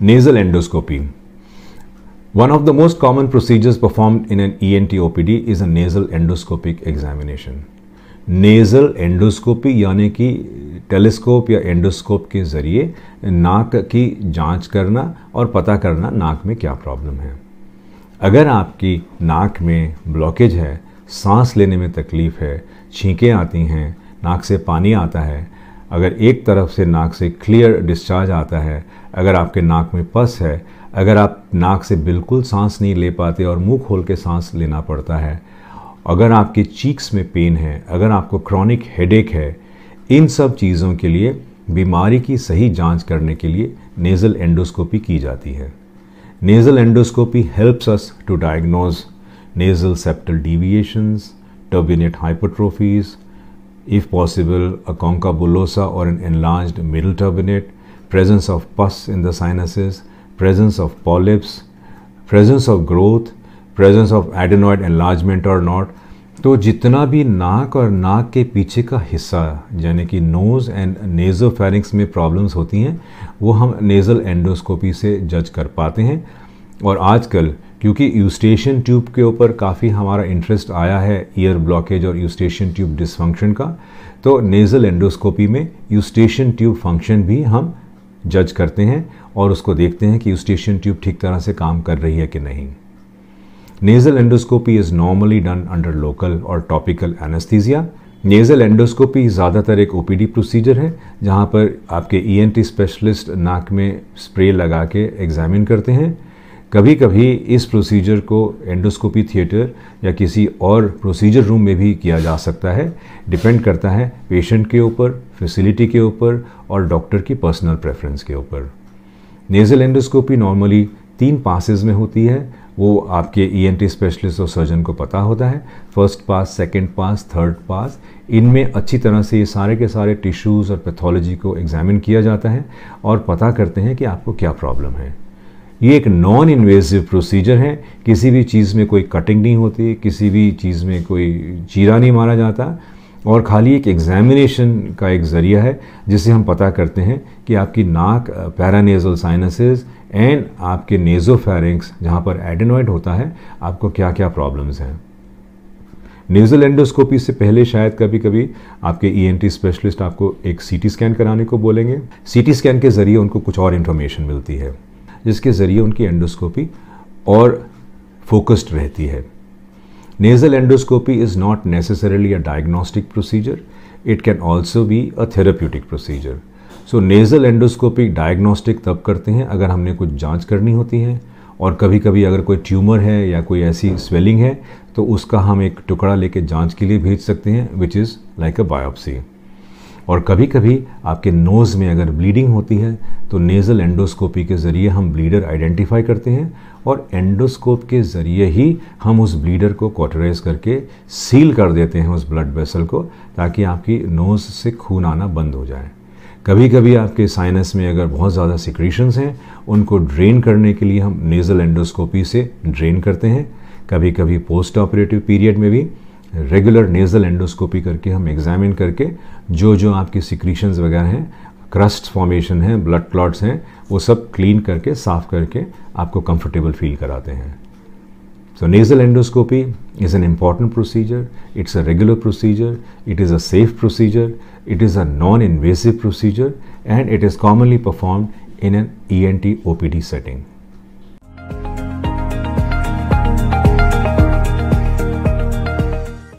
nasal endoscopy. One of the most common procedures performed in an ENT OPD is a nasal endoscopic examination. Nasal endoscopy यानी कि telescope या endoscope के ज़रिए नाक की जांच करना और पता करना नाक में क्या प्रॉब्लम है अगर आपकी नाक में ब्लॉकेज है सांस लेने में तकलीफ़ है छींकें आती हैं नाक से पानी आता है अगर एक तरफ से नाक से क्लियर डिस्चार्ज आता है अगर आपके नाक में पस है अगर आप नाक से बिल्कुल सांस नहीं ले पाते और मुंह खोल के सांस लेना पड़ता है अगर आपके चीक्स में पेन है अगर आपको क्रॉनिक हेडेक है इन सब चीज़ों के लिए बीमारी की सही जांच करने के लिए नेज़ल एंडोस्कोपी की जाती है nasal endoscopy helps us to diagnose nasal septal deviations turbinate hypertrophies if possible, a concha bullosa or an enlarged middle turbinate, presence of pus in the sinuses, presence of polyps, presence of growth, presence of adenoid enlargement or not. तो जितना भी नाक और नाक के पीछे का हिस्सा यानी कि नोज़ एंड नेज़ो फेरिक्स में प्रॉब्लम्स होती हैं वो हम नेज़ल एंडोस्कोपी से जज कर पाते हैं और आजकल क्योंकि यूस्टेशन ट्यूब के ऊपर काफ़ी हमारा इंटरेस्ट आया है ईयर ब्लॉकेज और यूस्टेशन ट्यूब डिसफंक्शन का तो नेज़ल एंडोस्कोपी में यूस्टेशन ट्यूब फंक्शन भी हम जज करते हैं और उसको देखते हैं कि यूस्टेशन ट्यूब ठीक तरह से काम कर रही है कि नहीं nasal endoscopy is normally done under local और टॉपिकल एनेस्थीजिया नेज़ल एंडोस्कोपी ज़्यादातर एक ओ प्रोसीजर है जहाँ पर आपके ई एन टी स्पेशलिस्ट नाक में स्प्रे लगा के एग्जामिन करते हैं कभी कभी इस प्रोसीजर को एंडोस्कोपी थिएटर या किसी और प्रोसीजर रूम में भी किया जा सकता है डिपेंड करता है पेशेंट के ऊपर फैसिलिटी के ऊपर और डॉक्टर की पर्सनल प्रेफरेंस के ऊपर नेज़ल एंडोस्कोपी नॉर्मली तीन पासेज में होती है वो आपके ई e स्पेशलिस्ट और सर्जन को पता होता है first pass second pass third pass इनमें अच्छी तरह से ये सारे के सारे टिश्यूज़ और पैथोलॉजी को एग्जामिन किया जाता है और पता करते हैं कि आपको क्या प्रॉब्लम है ये एक नॉन इन्वेजिव प्रोसीजर है किसी भी चीज़ में कोई कटिंग नहीं होती किसी भी चीज़ में कोई चीरा नहीं मारा जाता और खाली एक एग्जामिनेशन का एक ज़रिया है जिसे हम पता करते हैं कि आपकी नाक पैरानेजल साइनसेस एंड आपके नेजोफेरिंग्स जहाँ पर एडेनॉइड होता है आपको क्या क्या प्रॉब्लम्स हैं नेजल एंडोस्कोपी से पहले शायद कभी कभी आपके ई e स्पेशलिस्ट आपको एक सी स्कैन कराने को बोलेंगे सी स्कैन के ज़रिए उनको कुछ और इन्फॉर्मेशन मिलती है जिसके ज़रिए उनकी एंडोस्कोपी और फोकस्ड रहती है nasal endoscopy is not necessarily a diagnostic procedure it can also be a therapeutic procedure so nasal endoscopy diagnostic तब करते हैं अगर हमने कुछ जांच करनी होती है और कभी कभी अगर कोई ट्यूमर है या कोई ऐसी स्वेलिंग है तो उसका हम एक टुकड़ा लेके जांच के लिए भेज सकते हैं which is like a biopsy और कभी कभी आपके नोज़ में अगर ब्लीडिंग होती है तो नेज़ल एंडोस्कोपी के ज़रिए हम ब्लीडर आइडेंटिफाई करते हैं और एंडोस्कोप के ज़रिए ही हम उस ब्लीडर को कॉटराइज करके सील कर देते हैं उस ब्लड वेसल को ताकि आपकी नोज़ से खून आना बंद हो जाए कभी कभी आपके साइनस में अगर बहुत ज़्यादा सिक्रीशंस हैं उनको ड्रेन करने के लिए हम नेज़ल एंडोस्कोपी से ड्रेन करते हैं कभी कभी पोस्ट ऑपरेटिव पीरियड में भी रेगुलर नेजल एंडोस्कोपी करके हम एग्जामिन करके जो जो आपके सिक्रीशंस वगैरह हैं क्रस्ट फॉर्मेशन हैं ब्लड क्लॉट्स हैं वो सब क्लीन करके साफ करके आपको कंफर्टेबल फील कराते हैं so nasal endoscopy is an important procedure it's a regular procedure it is a safe procedure it is a non invasive procedure and it is commonly perform in an E N T O P D setting